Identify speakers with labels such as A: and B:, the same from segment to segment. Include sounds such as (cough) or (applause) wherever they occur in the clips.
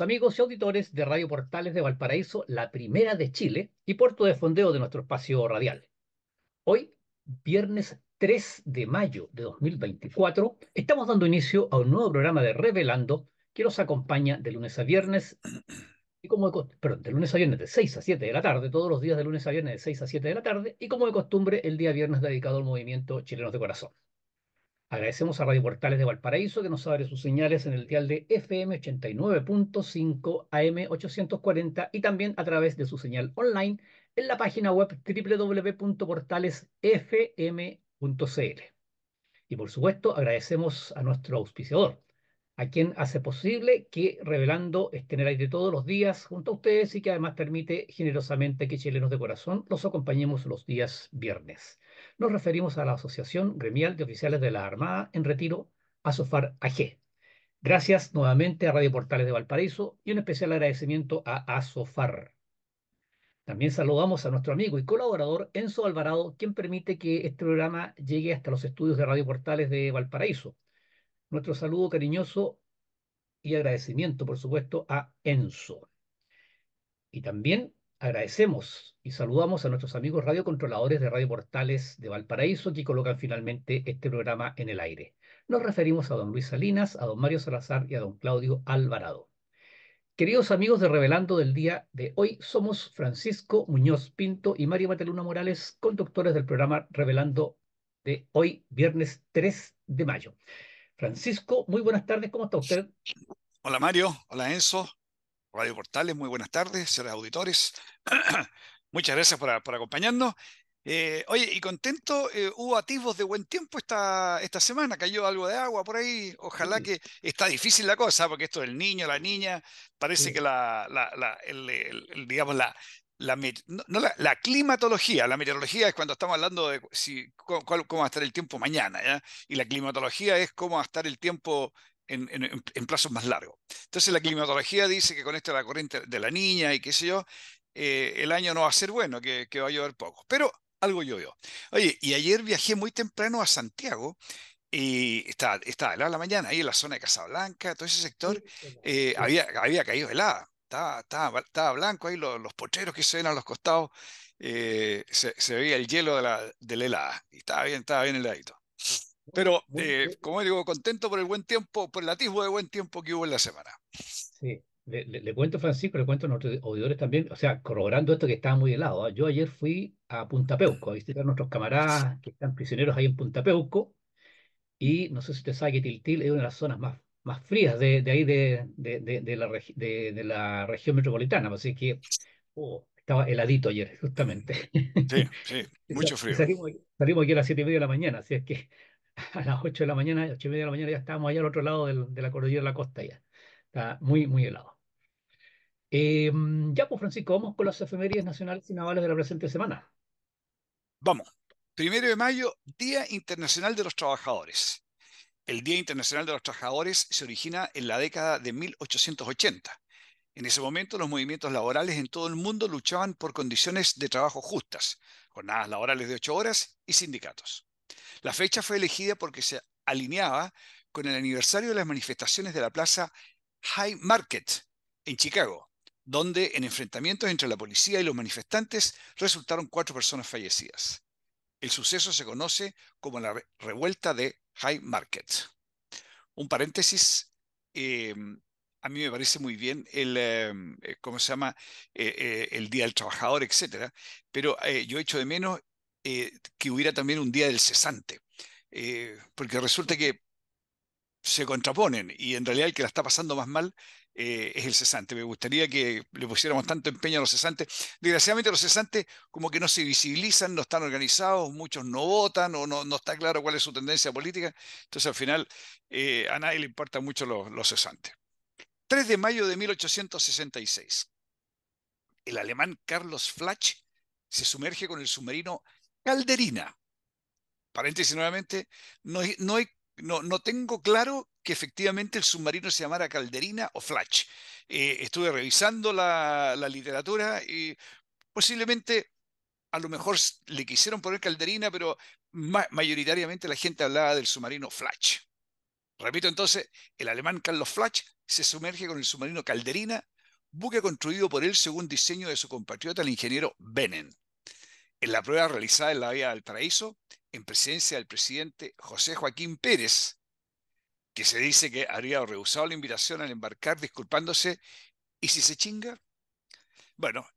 A: amigos y auditores de Radio Portales de Valparaíso, la primera de Chile y puerto de fondeo de nuestro espacio radial. Hoy, viernes 3 de mayo de 2024, estamos dando inicio a un nuevo programa de Revelando que nos acompaña de lunes a viernes, y como perdón, de lunes a viernes de 6 a 7 de la tarde, todos los días de lunes a viernes de 6 a 7 de la tarde, y como de costumbre, el día viernes dedicado al movimiento Chilenos de Corazón. Agradecemos a Radio Portales de Valparaíso que nos abre sus señales en el dial de FM 89.5 AM 840 y también a través de su señal online en la página web www.portalesfm.cl. Y por supuesto, agradecemos a nuestro auspiciador, a quien hace posible que Revelando esté en el aire todos los días junto a ustedes y que además permite generosamente que chilenos de corazón los acompañemos los días viernes. Nos referimos a la Asociación Gremial de Oficiales de la Armada en Retiro, ASOFAR AG. Gracias nuevamente a Radio Portales de Valparaíso y un especial agradecimiento a ASOFAR. También saludamos a nuestro amigo y colaborador Enzo Alvarado, quien permite que este programa llegue hasta los estudios de Radio Portales de Valparaíso. Nuestro saludo cariñoso y agradecimiento, por supuesto, a Enzo. Y también agradecemos y saludamos a nuestros amigos radiocontroladores de Radio Portales de Valparaíso que colocan finalmente este programa en el aire. Nos referimos a don Luis Salinas, a don Mario Salazar y a don Claudio Alvarado. Queridos amigos de Revelando del día de hoy, somos Francisco Muñoz Pinto y Mario Mateluna Morales, conductores del programa Revelando de hoy, viernes 3 de mayo. Francisco, muy buenas tardes, ¿cómo está usted? Hola
B: Mario, hola Enzo, Radio Portales, muy buenas tardes, señores auditores. (clears throat) Muchas gracias por, acompañarnos. Eh, oye, y contento, eh, hubo atisbos de buen tiempo esta, esta semana, cayó algo de agua por ahí, ojalá que está difícil la cosa, porque esto del niño, la niña, parece que la, la, la, la, climatología, la meteorología es cuando estamos hablando de si, cómo, va a estar el tiempo mañana, y la climatología es cómo va a estar el tiempo en, en, plazos más largos. Entonces la climatología dice que con esto la corriente de la niña y qué sé yo, eh, el año no va a ser bueno, que, va a llover poco, pero algo llovió. Oye, y ayer viajé muy temprano a Santiago y estaba, estaba helada la mañana, ahí en la zona de Casablanca, todo ese sector, eh, había, había caído helada estaba, estaba, blanco ahí, los, los que se ven a los costados, eh, se, se, veía el hielo de la, de helada. Y estaba bien, estaba bien heladito. Pero, eh, como digo, contento por el buen tiempo, por el atisbo de buen tiempo que hubo en la semana.
A: Sí, le, le, a cuento, Francisco, le cuento a nuestros auditores también, o sea, corroborando esto que estaba muy helado. ¿ah? Yo ayer fui a Punta Peuco a visitar a nuestros camaradas que están prisioneros ahí en Punta Peuco. Y no sé si usted sabe que Tiltil es una de las zonas más más frías de, ahí de, la de, la región metropolitana. Así pues que oh, estaba heladito ayer, (laughs) justamente.
C: Sí, sí, (laughs) mucho frío.
A: Salimos, aquí a las siete y media de la mañana, así es que (laughs) a las ocho de la mañana, ocho y media de la mañana ya estábamos allá al otro lado de la cordillera de la costa Está muy, muy helado. Em, ya, pues Francisco, vamos con las efemérides nacionales y navales de la presente semana. Vamos. Primero de mayo, Día Internacional de
B: los Trabajadores el Día Internacional de los Trabajadores se origina en la década de 1880. En ese momento los movimientos laborales en todo el mundo luchaban por condiciones de trabajo justas, jornadas laborales de ocho horas y sindicatos. La fecha fue elegida porque se alineaba con el aniversario de las manifestaciones de la plaza High Market en Chicago, donde en enfrentamientos entre la policía y los manifestantes resultaron cuatro personas fallecidas. El suceso se conoce como la revuelta de High Market. Un paréntesis, em, a mí me parece muy bien el, em, eh, ¿cómo se llama? Eh, eh, el Día del Trabajador, etcétera, pero yo echo de menos que hubiera también un Día del Cesante, porque resulta que se contraponen y en realidad el que la está pasando más mal eh, es el cesante. Me gustaría que le pusiéramos tanto empeño a los cesantes. Desgraciadamente los cesantes como que no se visibilizan, no están organizados, muchos no votan o no, está claro cuál es su tendencia política. Entonces al final eh, a nadie le importan mucho los, cesantes. 3 de mayo de 1866. El alemán Carlos Flach se sumerge con el submarino Calderina, paréntesis nuevamente, no, no, hay no, tengo claro que efectivamente el submarino se llamara Calderina o Flash. Eh, estuve revisando la, literatura y posiblemente a lo mejor le quisieron poner calderina, pero mayoritariamente la gente hablaba del submarino Flach. Repito entonces, el alemán Carlos Flach se sumerge con el submarino Calderina, buque construido por él según diseño de su compatriota el ingeniero Benen. En la prueba realizada en la Vía Paraíso, en presencia del presidente José Joaquín Pérez, que se dice que habría rehusado la invitación al embarcar disculpándose, ¿y si se chinga? Bueno,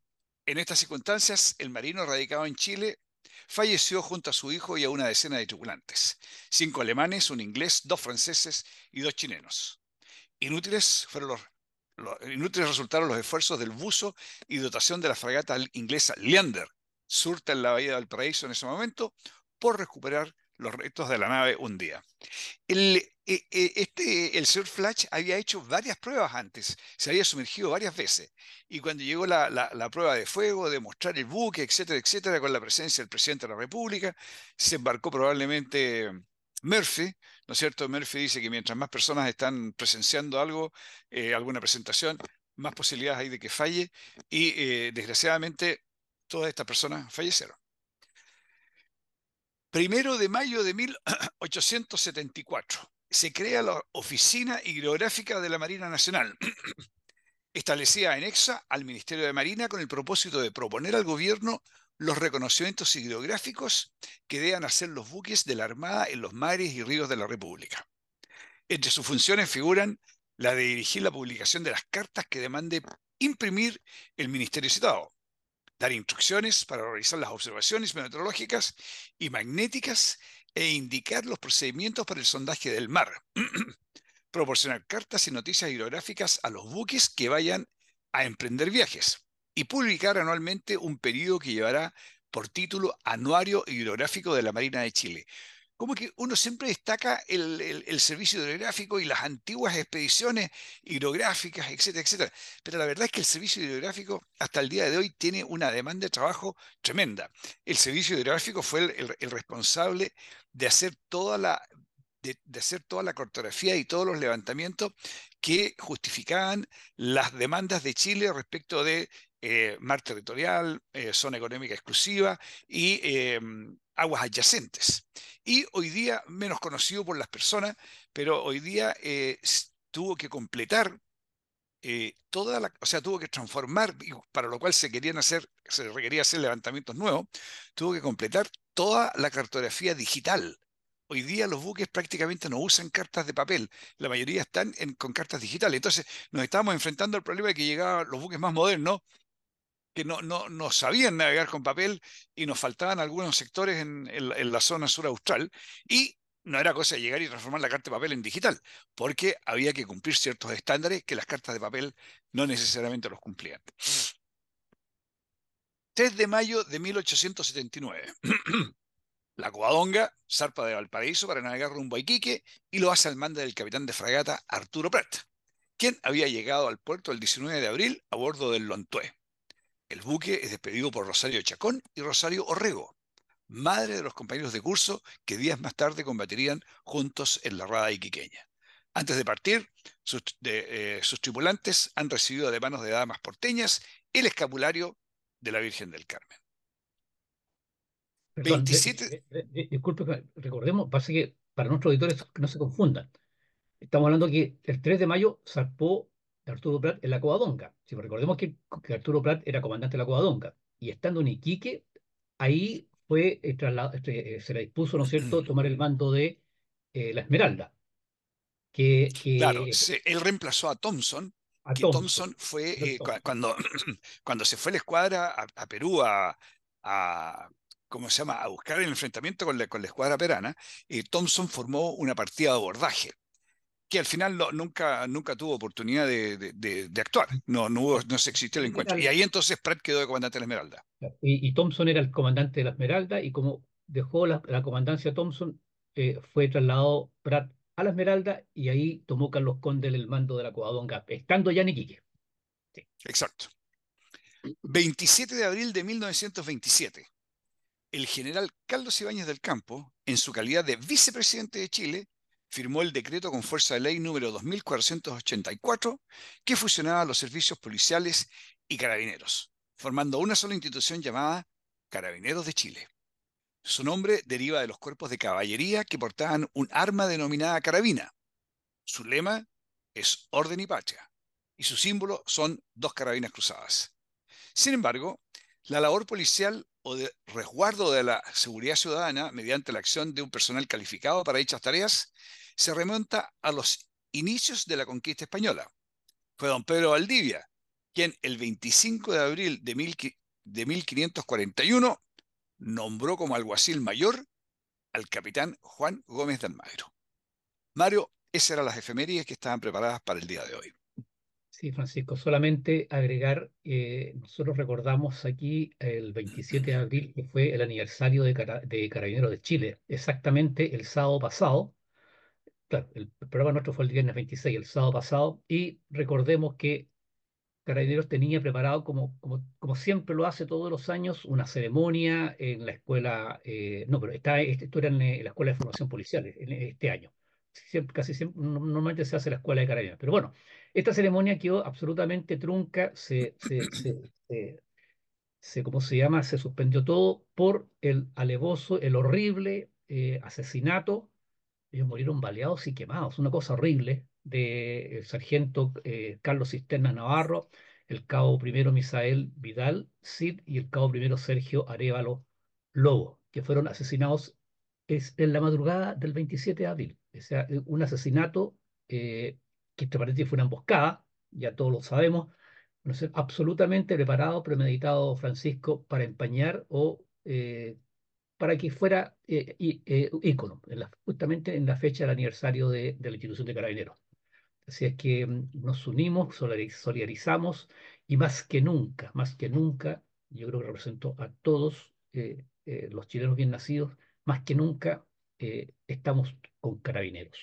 B: en estas circunstancias, el marino radicado en Chile falleció junto a su hijo y a una decena de tripulantes, cinco alemanes, un inglés, dos franceses y dos chilenos. Inútiles fueron los Inútiles resultaron los esfuerzos del buzo y dotación de la fragata inglesa Leander, surta en la bahía del Paraíso en ese momento por recuperar los restos de la nave un día. El, eh, eh, este, el señor Flash había hecho varias pruebas antes, se había sumergido varias veces, y cuando llegó la, prueba de fuego, de mostrar el buque, etcétera, etcétera, con la presencia del presidente de la República, se embarcó probablemente Murphy, ¿no es cierto? Murphy dice que mientras más personas están presenciando algo, eh, alguna presentación, más posibilidades hay de que falle, y desgraciadamente todas estas personas fallecieron. Primero de mayo de 1874 (clears throat) se crea la Oficina Hidrográfica de la Marina Nacional, (clears throat) establecida en exa al Ministerio de Marina con el propósito de proponer al gobierno los reconocimientos hidrográficos que deban hacer los buques de la Armada en los mares y ríos de la República. Entre sus funciones figuran la de dirigir la publicación de las cartas que demande imprimir el Ministerio citado, dar instrucciones para realizar las observaciones meteorológicas y magnéticas e indicar los procedimientos para el sondaje del mar, (clears throat) proporcionar cartas y noticias hidrográficas a los buques que vayan a emprender viajes y publicar anualmente un periodo que llevará por título Anuario Hidrográfico de la Marina de Chile como que uno siempre destaca el, servicio hidrográfico y las antiguas expediciones hidrográficas, etcétera, etcétera. Pero la verdad es que el servicio hidrográfico hasta el día de hoy tiene una demanda de trabajo tremenda. El servicio hidrográfico fue el, responsable de hacer toda la... De, de hacer toda la cartografía y todos los levantamientos que justificaban las demandas de Chile respecto de eh, mar territorial, eh, zona económica exclusiva y em, aguas adyacentes. Y hoy día, menos conocido por las personas, pero hoy día eh, tuvo que completar toda la, o sea, tuvo que transformar, para lo cual se querían hacer, se requería hacer levantamientos nuevos, tuvo que completar toda la cartografía digital. Hoy día los buques prácticamente no usan cartas de papel, la mayoría están con cartas digitales. Entonces nos estábamos enfrentando al problema de que llegaban los buques más modernos que no, no, sabían navegar con papel y nos faltaban algunos sectores en, la zona sur austral y no era cosa de llegar y transformar la carta de papel en digital, porque había que cumplir ciertos estándares que las cartas de papel no necesariamente los cumplían. 3 mm. de mayo de 1879. (clears throat) la Coadonga zarpa de Valparaíso para navegar rumbo a Iquique y lo hace al mando del capitán de fragata Arturo Pratt, quien había llegado al puerto el 19 de abril a bordo del Lontué. El buque es despedido por Rosario Chacón y Rosario Orrego, madre de los compañeros de curso que días más tarde combatirían juntos en la rada iquiqueña. Antes de partir, eh, sus, tripulantes han recibido de manos de damas porteñas el escapulario de la Virgen del Carmen.
A: disculpe, recordemos, pasa que para nuestros auditores no se confundan. Estamos hablando que el 3 de mayo zarpó Arturo Prat en la Covadonga. Si recordemos que, Arturo Prat era comandante de la Covadonga y estando en Iquique, ahí fue eh, este, eh, se le dispuso, ¿no es cierto?, mm. tomar el mando de eh, la Esmeralda. Que, Claro,
B: él reemplazó a Thompson.
C: que Thompson,
B: fue cuando, (clears throat) cuando se fue la escuadra a, Perú a, ¿cómo se llama?, a buscar el enfrentamiento con la, con la escuadra perana, Thompson formó una partida de abordaje que al final nunca, nunca tuvo oportunidad de, de, actuar. No, no, no se existió el encuentro. Y ahí entonces Pratt quedó de comandante de la Esmeralda.
A: Y, Thompson era el comandante de la Esmeralda y como dejó la, comandancia Thompson, eh, fue trasladado Pratt a la Esmeralda y ahí tomó Carlos Condel el mando de la Gap, estando ya en Iquique. Exacto. 27 de abril de
B: 1927, el general Carlos Ibáñez del Campo, en su calidad de vicepresidente de Chile, firmó el decreto con fuerza de ley número 2484 que fusionaba los servicios policiales y carabineros, formando una sola institución llamada Carabineros de Chile. Su nombre deriva de los cuerpos de caballería que portaban un arma denominada carabina. Su lema es orden y patria, y su símbolo son dos carabinas cruzadas. Sin embargo, la labor policial o de resguardo de la seguridad ciudadana mediante la acción de un personal calificado para dichas tareas se remonta a los inicios de la conquista española. Fue don Pedro Valdivia quien el 25 de abril de, 1541 nombró como alguacil mayor al capitán Juan Gómez de Almagro. Mario, esas eran las efemérides que estaban preparadas para el día de hoy.
A: Sí, Francisco, solamente agregar, eh, nosotros recordamos aquí el 27 de abril, que fue el aniversario de, Carabineros de Chile, exactamente el sábado pasado. Claro, el programa nuestro fue el día 26, el sábado pasado, y recordemos que Carabineros tenía preparado, como, como, como siempre lo hace todos los años, una ceremonia en la escuela, eh, no, pero está, esto era en, la Escuela de Formación Policial en, este año casi siempre, normalmente se hace la escuela de carabineros. Pero bueno, esta ceremonia quedó absolutamente trunca, se, se, se, se ¿cómo se llama? Se suspendió todo por el alevoso, el horrible eh, asesinato. Ellos murieron baleados y quemados, una cosa horrible, del de sargento eh, Carlos Cisterna Navarro, el cabo primero Misael Vidal Cid y el cabo primero Sergio Arevalo Lobo, que fueron asesinados es en la madrugada del 27 de abril. O sea, eh, un asesinato eh, que parece que fue una emboscada, ya todos lo sabemos, no sé, absolutamente preparado, premeditado Francisco para empañar o eh, para que fuera eh, ícono, justamente en la fecha del aniversario de, la institución de Carabineros. Así es que mm, nos unimos, solidarizamos y más que nunca, más que nunca, yo creo que represento a todos los chilenos bien nacidos más que nunca eh, estamos con carabineros.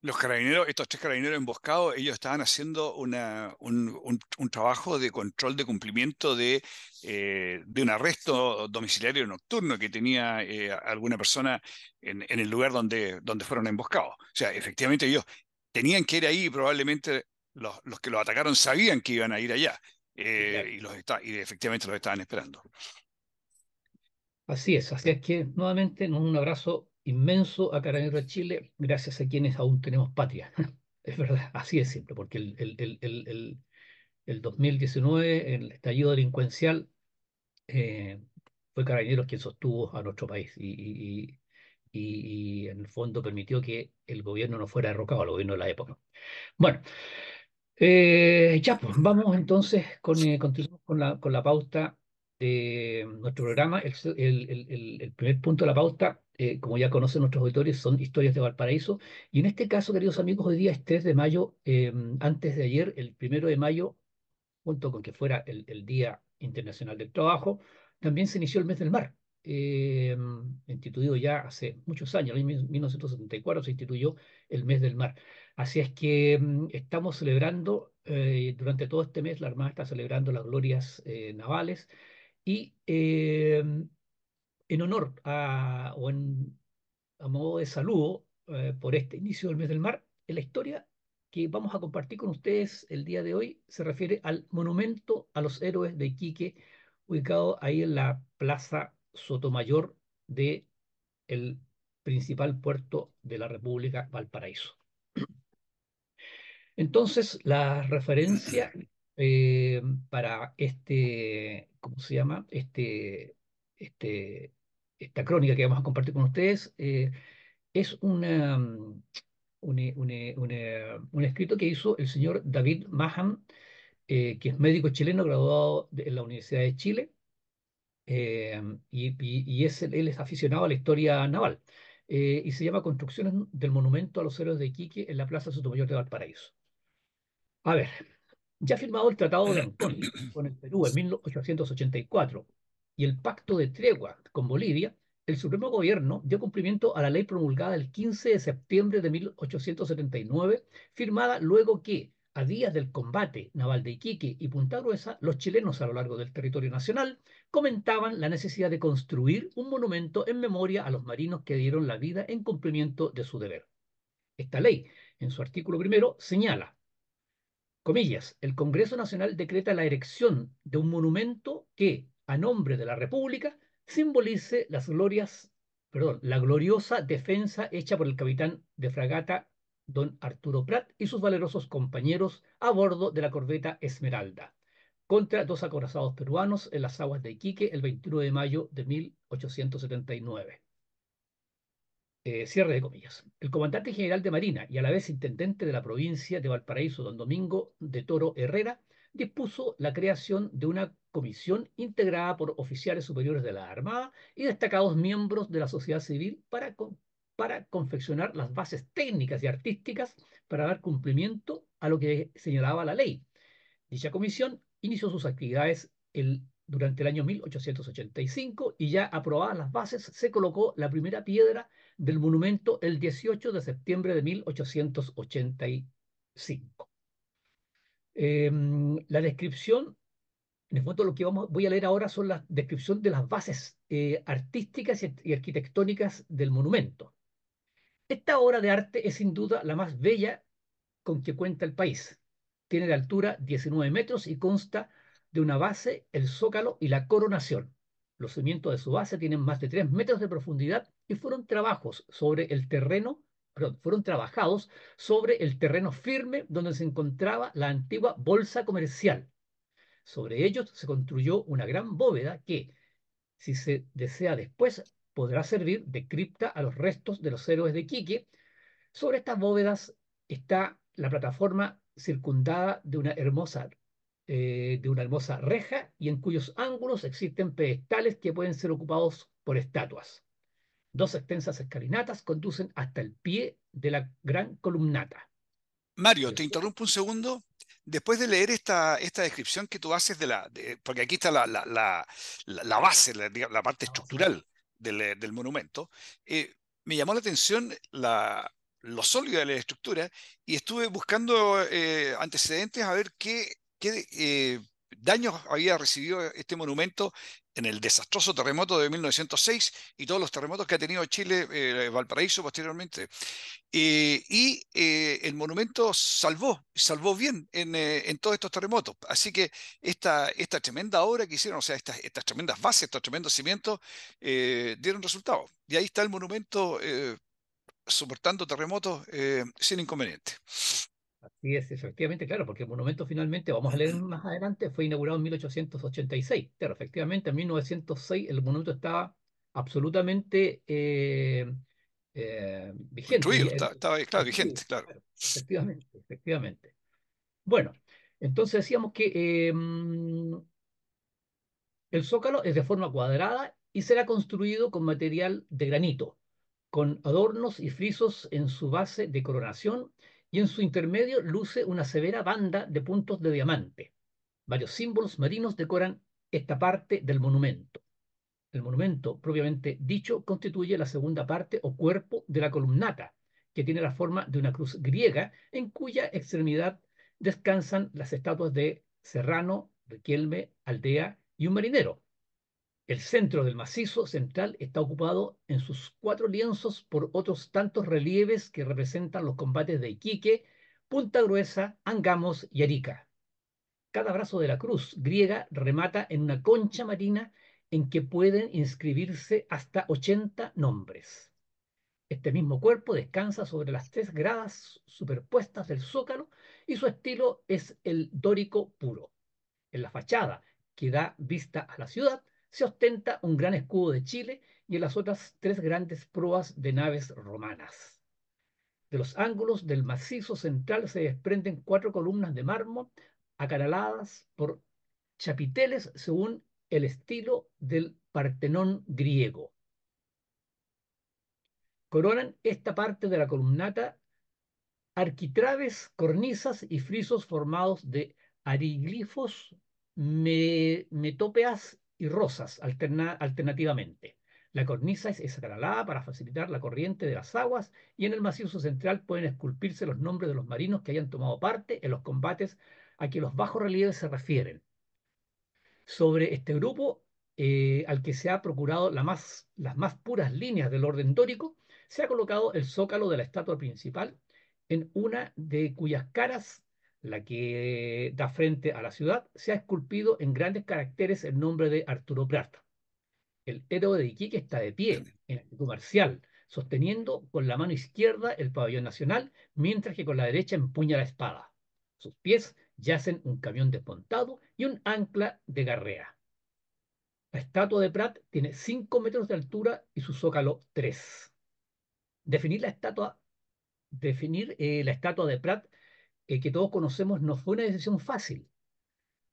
B: Los carabineros, estos tres carabineros emboscados, ellos estaban haciendo una, un, trabajo de control de cumplimiento eh, de, un arresto domiciliario nocturno que tenía eh, alguna persona en, el lugar donde, donde fueron emboscados. O sea, efectivamente ellos tenían que ir ahí y probablemente los, que los atacaron sabían que iban a ir allá y, los y efectivamente los estaban esperando.
A: Así es, así es que nuevamente un abrazo inmenso a Carabineros de Chile, gracias a quienes aún tenemos patria. (laughs) Es verdad, así es siempre, porque el, el, el, el 2019, el estallido delincuencial, eh, fue Carabineros quien sostuvo a nuestro país y, y, y, en el fondo permitió que el gobierno no fuera derrocado, el gobierno de la época. Bueno, eh, ya, pues vamos entonces con, eh, continuamos con la, con la pauta eh, nuestro programa, el, primer punto de la pauta, eh, como ya conocen nuestros auditores, son historias de Valparaíso. Y en este caso, queridos amigos, hoy día es 3 de mayo, em, antes de ayer, el primero de mayo, junto con que fuera el, Día Internacional del Trabajo, también se inició el mes del mar. Em, instituido ya hace muchos años, en 1974 se instituyó el mes del mar. Así es que em, estamos celebrando, eh, durante todo este mes, la Armada está celebrando las glorias navales, y em, en honor o en, a modo de saludo eh, por este inicio del mes del mar, la historia que vamos a compartir con ustedes el día de hoy se refiere al monumento a los héroes de Iquique, ubicado ahí en la Plaza Sotomayor de principal puerto de la República Valparaíso. Entonces, la referencia eh, para este, ¿cómo se llama? Este, este, esta crónica que vamos a compartir con ustedes. Eh, es una, mm, eh, un, escrito que hizo el señor David Mahan, que es médico chileno graduado de, en la Universidad de Chile, y, es, él es aficionado a la historia naval, y se llama Construcciones del Monumento a los Héroes de Iquique en la Plaza Sotomayor de Valparaíso. A ver, ya firmado el Tratado de (clears throat) con el Perú en 1884 y el Pacto de Tregua con Bolivia, el Supremo Gobierno dio cumplimiento a la ley promulgada el 15 de septiembre de 1879, firmada luego que, a días del combate naval de Iquique y Punta Gruesa, los chilenos a lo largo del territorio nacional comentaban la necesidad de construir un monumento en memoria a los marinos que dieron la vida en cumplimiento de su deber. Esta ley, en su artículo primero, señala Comillas, el Congreso Nacional decreta la erección de un monumento que, a nombre de la República, simbolice las glorias, perdón, la gloriosa defensa hecha por el capitán de fragata don Arturo Prat y sus valerosos compañeros a bordo de la corbeta Esmeralda contra dos acorazados peruanos en las aguas de Iquique el 21 de mayo de 1879. Eh, cierre de comillas. El comandante general de Marina y a la vez intendente de la provincia de Valparaíso, don Domingo de Toro Herrera, dispuso la creación de una comisión integrada por oficiales superiores de la Armada y destacados miembros de la sociedad civil para, para confeccionar las bases técnicas y artísticas para dar cumplimiento a lo que señalaba la ley. Dicha comisión inició sus actividades el durante el año 1885 y ya aprobadas las bases se colocó la primera piedra del monumento el 18 de septiembre de 1885. Em, la descripción, en el fondo lo que vamos, voy a leer ahora son la descripción de las bases eh, artísticas y, arquitectónicas del monumento. Esta obra de arte es sin duda la más bella con que cuenta el país. Tiene de altura 19 metros y consta de una base, el zócalo y la coronación. Los cimientos de su base tienen más de 3 metros de profundidad y fueron trabajos sobre el terreno, fueron trabajados sobre el terreno firme donde se encontraba la antigua bolsa comercial. Sobre ellos se construyó una gran bóveda que, si se desea después, podrá servir de cripta a los restos de los héroes de Quique. Sobre estas bóvedas está la plataforma circundada de una hermosa eh, de una hermosa reja y en cuyos ángulos existen pedestales que pueden ser ocupados por estatuas. Dos extensas escalinatas conducen hasta el pie de la gran columnata.
B: Mario, te interrumpo un segundo. Después de leer esta, esta descripción que tú haces de la... porque aquí está la, la, la, la base, la, parte ah, estructural del, del monumento. Eh, me llamó la atención la, lo sólido de la estructura y estuve buscando eh, antecedentes a ver qué, qué eh, daños había recibido este monumento en el desastroso terremoto de 1906 y todos los terremotos que ha tenido Chile, eh, Valparaíso posteriormente. Eh, y eh, el monumento salvó, salvó bien en, todos estos terremotos. Así que esta, esta tremenda obra que hicieron, o sea, estas, estas tremendas bases, estos tremendos cimientos, dieron resultado. Y ahí está el monumento soportando terremotos sin inconveniente.
A: Así es, efectivamente, claro, porque el monumento finalmente, vamos a leer más adelante, fue inaugurado en 1886. pero efectivamente, en 1906 el monumento estaba absolutamente eh, eh, vigente. Construido,
B: estaba, claro, vigente, claro. claro.
A: Efectivamente, efectivamente. Bueno, entonces decíamos que em, el zócalo es de forma cuadrada y será construido con material de granito, con adornos y frisos en su base de coronación y en su intermedio luce una severa banda de puntos de diamante. Varios símbolos marinos decoran esta parte del monumento. El monumento, propiamente dicho, constituye la segunda parte o cuerpo de la columnata, que tiene la forma de una cruz griega en cuya extremidad descansan las estatuas de Serrano, Riquelme, Aldea y un marinero, el centro del macizo central está ocupado en sus cuatro lienzos por otros tantos relieves que representan los combates de Iquique, Punta Gruesa, Angamos y Arica. Cada brazo de la cruz griega remata en una concha marina en que pueden inscribirse hasta 80 nombres. Este mismo cuerpo descansa sobre las tres gradas superpuestas del zócalo y su estilo es el dórico puro. En la fachada que da vista a la ciudad se ostenta un gran escudo de Chile y en las otras tres grandes proas de naves romanas. De los ángulos del macizo central se desprenden cuatro columnas de mármol acanaladas por chapiteles según el estilo del Partenón griego. Coronan esta parte de la columnata arquitraves, cornisas y frisos formados de ariglifos, me, metopeas rosas alternativamente. La cornisa es escalada para facilitar la corriente de las aguas y en el macizo central pueden esculpirse los nombres de los marinos que hayan tomado parte en los combates a que los bajos relieves se refieren. Sobre este grupo, eh, al que se ha procurado las más puras líneas del orden dórico, se ha colocado el zócalo de la estatua principal en una de cuyas caras la que da frente a la ciudad, se ha esculpido en grandes caracteres el nombre de Arturo Prata. El héroe de Iquique está de pie, en actitud marcial, sosteniendo con la mano izquierda el pabellón nacional, mientras que con la derecha empuña la espada. Sus pies yacen un camión despontado y un ancla de garrea. La estatua de Prat tiene 5 metros de altura y su zócalo 3. Definir la estatua, definir, eh, la estatua de Prat que todos conocemos, no fue una decisión fácil.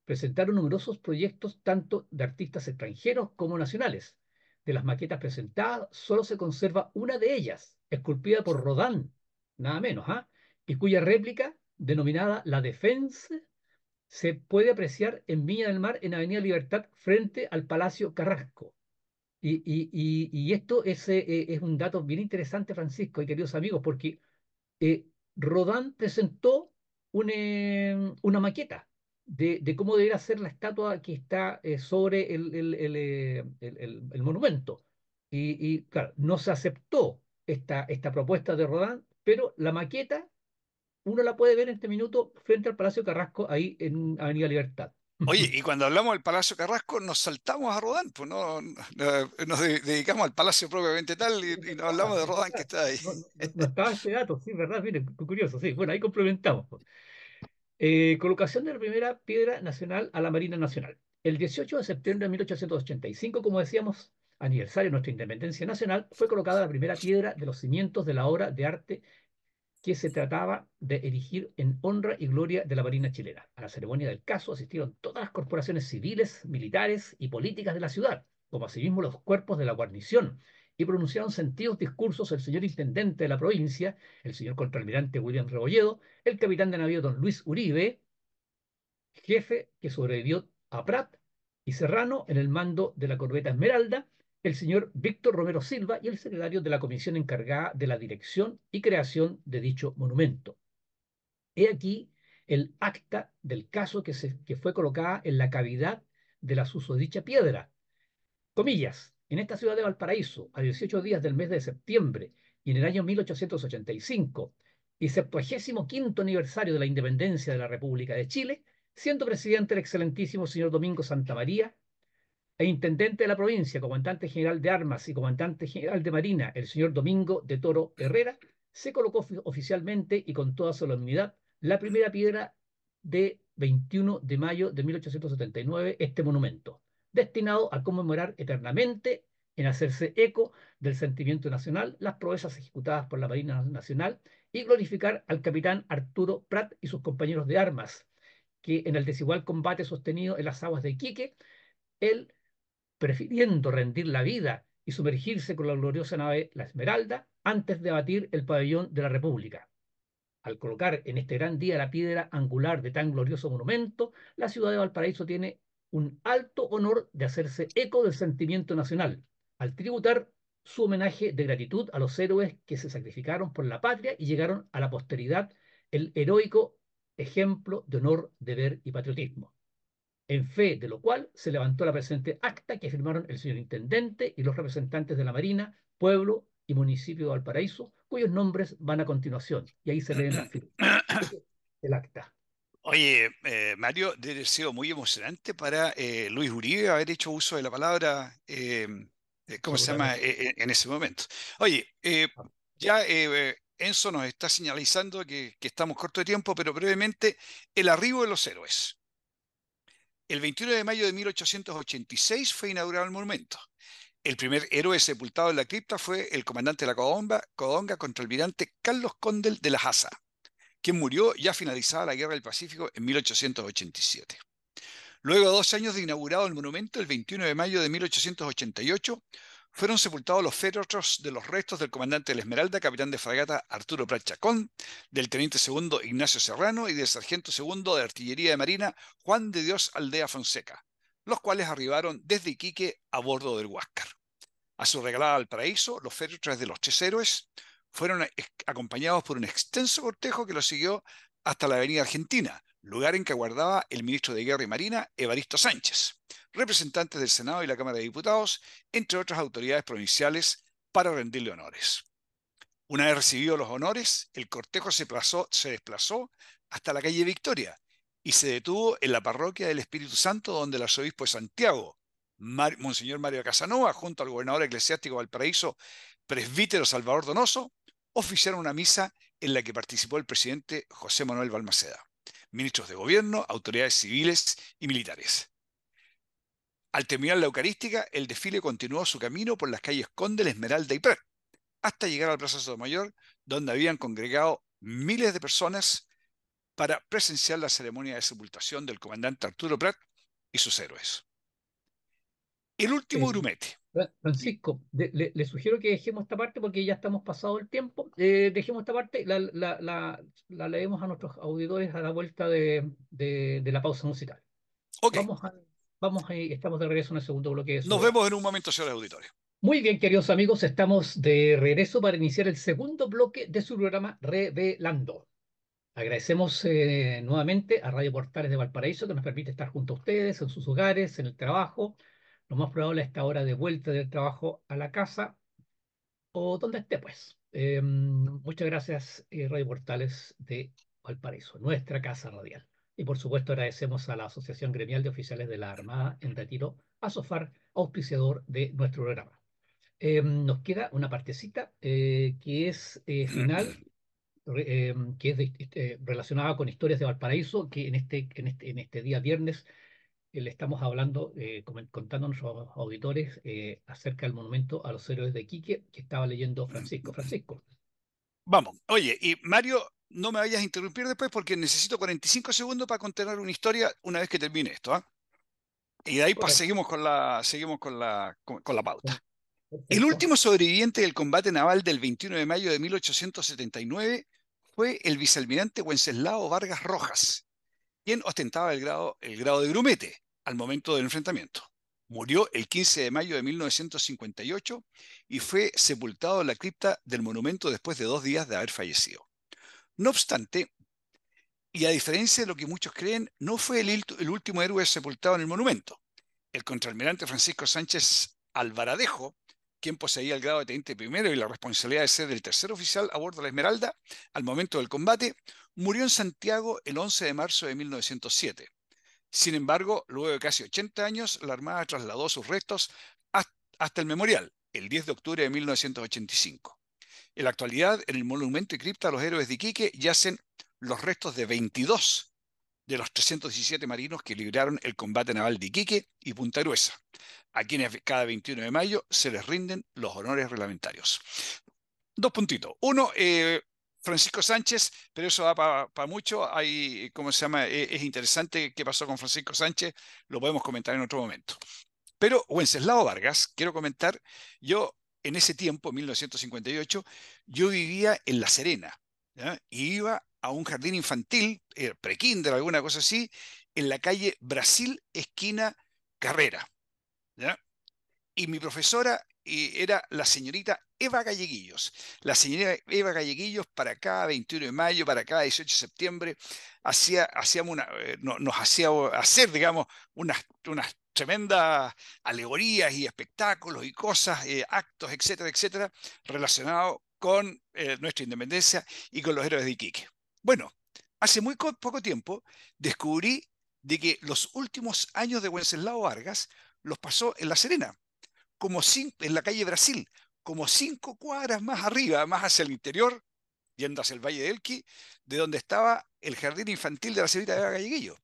A: Presentaron numerosos proyectos, tanto de artistas extranjeros como nacionales. De las maquetas presentadas, solo se conserva una de ellas, esculpida por Rodán, nada menos, ah y cuya réplica, denominada La Defense, se puede apreciar en Viña del Mar, en Avenida Libertad, frente al Palacio Carrasco. Y, y, y, esto es, eh, eh, es, un dato bien interesante, Francisco y queridos amigos, porque eh, Rodán presentó eh, una maqueta de, cómo debería ser la estatua que está eh, sobre el, eh, monumento. Y, claro, no se aceptó esta, esta propuesta de Rodán, pero la maqueta uno la puede ver en este minuto frente al Palacio Carrasco, ahí en Avenida Libertad.
B: Oye, y cuando hablamos del Palacio
A: Carrasco, nos saltamos a Rodán, pues
B: no, eh, nos dedicamos al Palacio propiamente tal y, hablamos de Rodán que está ahí.
A: No, estaba este dato, sí, ¿verdad? Miren, curioso, sí. Bueno, ahí complementamos. Pues. Eh, colocación de la primera piedra nacional a la Marina Nacional. El 18 de septiembre de 1885, como decíamos, aniversario de nuestra independencia nacional, fue colocada la primera piedra de los cimientos de la obra de arte que se trataba de erigir en honra y gloria de la Marina chilena. A la ceremonia del caso asistieron todas las corporaciones civiles, militares y políticas de la ciudad, como asimismo los cuerpos de la guarnición, y pronunciaron sentidos discursos el señor intendente de la provincia, el señor contraalmirante William Rebolledo, el capitán de navío don Luis Uribe, jefe que sobrevivió a Prat y Serrano en el mando de la corbeta Esmeralda, el señor Víctor Romero Silva y el secretario de la comisión encargada de la dirección y creación de dicho monumento. He aquí el acta del caso que, fue colocada en la cavidad de la susodicha piedra. Comillas, en esta ciudad de Valparaíso, a 18 días del mes de septiembre y en el año 1885, y quinto aniversario de la independencia de la República de Chile, siendo presidente el excelentísimo señor Domingo Santa María. E intendente de la provincia, comandante general de armas y comandante general de marina, el señor Domingo de Toro Herrera, se colocó oficialmente y con toda solemnidad la primera piedra de 21 de mayo de 1879, este monumento, destinado a conmemorar eternamente, en hacerse eco del sentimiento nacional, las proezas ejecutadas por la Marina Nacional y glorificar al capitán Arturo Prat y sus compañeros de armas, que en el desigual combate sostenido en las aguas de Iquique, él prefiriendo rendir la vida y sumergirse con la gloriosa nave La Esmeralda antes de abatir el pabellón de la República. Al colocar en este gran día la piedra angular de tan glorioso monumento, la ciudad de Valparaíso tiene un alto honor de hacerse eco del sentimiento nacional, al tributar su homenaje de gratitud a los héroes que se sacrificaron por la patria y llegaron a la posteridad el heroico ejemplo de honor, deber y patriotismo en fe de lo cual se levantó la presente acta que firmaron el señor intendente y los representantes de la Marina, pueblo y municipio de Valparaíso, cuyos nombres van a continuación. Y ahí se lee (coughs) el acta.
B: Oye, eh, Mario, debe sido muy emocionante para eh, Luis Uribe haber hecho uso de la palabra, eh, ¿cómo se llama?, e, e, en ese momento. Oye, ah. ya Enzo nos está señalizando que estamos corto de tiempo, pero brevemente, el arribo de los héroes. El 21 de mayo de 1886 fue inaugurado el monumento. El primer héroe sepultado en la cripta fue el comandante de la Codonga, el virante Carlos Condel de la Haza, quien murió ya finalizada la Guerra del Pacífico en 1887. Luego de dos años de inaugurado el monumento, el 21 de mayo de 1888, fueron sepultados los féretros de los restos del comandante de la Esmeralda, capitán de fragata Arturo Prachacón, del teniente segundo Ignacio Serrano y del sargento segundo de artillería de marina Juan de Dios Aldea Fonseca, los cuales arribaron desde Iquique a bordo del Huáscar. A su regalada al paraíso, los féretros de los tres héroes fueron eh, acompañados por un extenso cortejo que los siguió hasta la Avenida Argentina, lugar en que aguardaba el ministro de Guerra y Marina, Evaristo Sánchez, representantes del Senado y la Cámara de Diputados, entre otras autoridades provinciales, para rendirle honores. Una vez recibido los honores, el cortejo se, desplazó hasta la calle Victoria y se detuvo en la parroquia del Espíritu Santo, donde el arzobispo de Santiago, Monseñor Mario Casanova, junto al gobernador eclesiástico Valparaíso, presbítero Salvador Donoso, oficiaron una misa en la que participó el presidente José Manuel Balmaceda ministros de gobierno, autoridades civiles y militares. Al terminar la Eucarística, el desfile continuó su camino por las calles Conde, Esmeralda y Prat, hasta llegar al Plaza Mayor, donde habían congregado miles de personas para presenciar la ceremonia de sepultación del comandante Arturo Prat y sus héroes.
A: El último grumete. Francisco, le, sugiero que dejemos esta parte porque ya estamos pasado el tiempo. Eh, dejemos esta parte, la, la, la, leemos a nuestros auditores a la vuelta de, de, de la pausa musical. Okay. Vamos, a, vamos estamos de regreso en el segundo bloque. Nos vemos en un momento, señores auditores. Muy bien, queridos amigos, estamos de regreso para iniciar el segundo bloque de su programa Revelando. Agradecemos eh, nuevamente a Radio Portales de Valparaíso que nos permite estar junto a ustedes en sus hogares, en el trabajo, lo más probable es que ahora de vuelta del trabajo a la casa o donde esté, pues. Em, muchas gracias, eh, Radio Portales de Valparaíso, nuestra casa radial. Y por supuesto agradecemos a la Asociación Gremial de Oficiales de la Armada en Retiro, ASOFAR, auspiciador de nuestro programa. Em, nos queda una partecita eh, que es eh, final, em, que es este, relacionada con historias de Valparaíso, que en este, en este, en este día viernes eh, le estamos hablando, eh, contando a nuestros auditores eh, acerca del monumento a los héroes de Quique que estaba leyendo Francisco. Francisco.
B: Vamos, oye, y Mario, no me vayas a interrumpir después porque necesito 45 segundos para contar una historia una vez que termine esto. ¿ah? Y de ahí pues, seguimos con la, seguimos con la, con, la pauta. El último sobreviviente del combate naval del 21 de mayo de 1879 fue el vicealmirante Wenceslao Vargas Rojas, quien ostentaba el grado, de grumete al momento del enfrentamiento. Murió el 15 de mayo de 1958 y fue sepultado en la cripta del monumento después de dos días de haber fallecido. No obstante, y a diferencia de lo que muchos creen, no fue el, el último héroe sepultado en el monumento. El contraalmirante Francisco Sánchez Alvaradejo quien poseía el grado de teniente primero y la responsabilidad de ser el tercer oficial a bordo de la Esmeralda al momento del combate, murió en Santiago el 11 de marzo de 1907. Sin embargo, luego de casi 80 años, la Armada trasladó sus restos hasta el memorial, el 10 de octubre de 1985. En la actualidad, en el Monumento y Cripta a los Héroes de Iquique yacen los restos de 22 de los 317 marinos que libraron el combate naval de Iquique y Punta Gruesa, a quienes cada 21 de mayo se les rinden los honores reglamentarios. Dos puntitos. Uno, eh, Francisco Sánchez, pero eso va para mucho. Hay, ¿cómo se llama? E, es, interesante qué pasó con Francisco Sánchez, lo podemos comentar en otro momento. Pero Wenceslao Vargas, quiero comentar, yo en ese tiempo, 1958, yo vivía en La Serena y iba a un jardín infantil, eh, o alguna cosa así, en la calle Brasil, esquina Carrera. Y mi profesora eh, era la señorita Eva Galleguillos. La señorita Eva Galleguillos para cada 21 de mayo, para cada 18 de septiembre, hacía, hacíamos una, eh, nos hacía hacer, digamos, unas, tremendas alegorías y espectáculos y cosas, eh, actos, etcétera, etcétera, relacionados con nuestra independencia y con los héroes de Iquique. Bueno, hace muy poco tiempo descubrí de que los últimos años de Wenceslao Vargas los pasó en La Serena, como en la calle Brasil, como cinco cuadras más arriba, más hacia el interior, yendo hacia el Valle del Quí, de donde estaba el jardín infantil de la señorita de Galleguillo.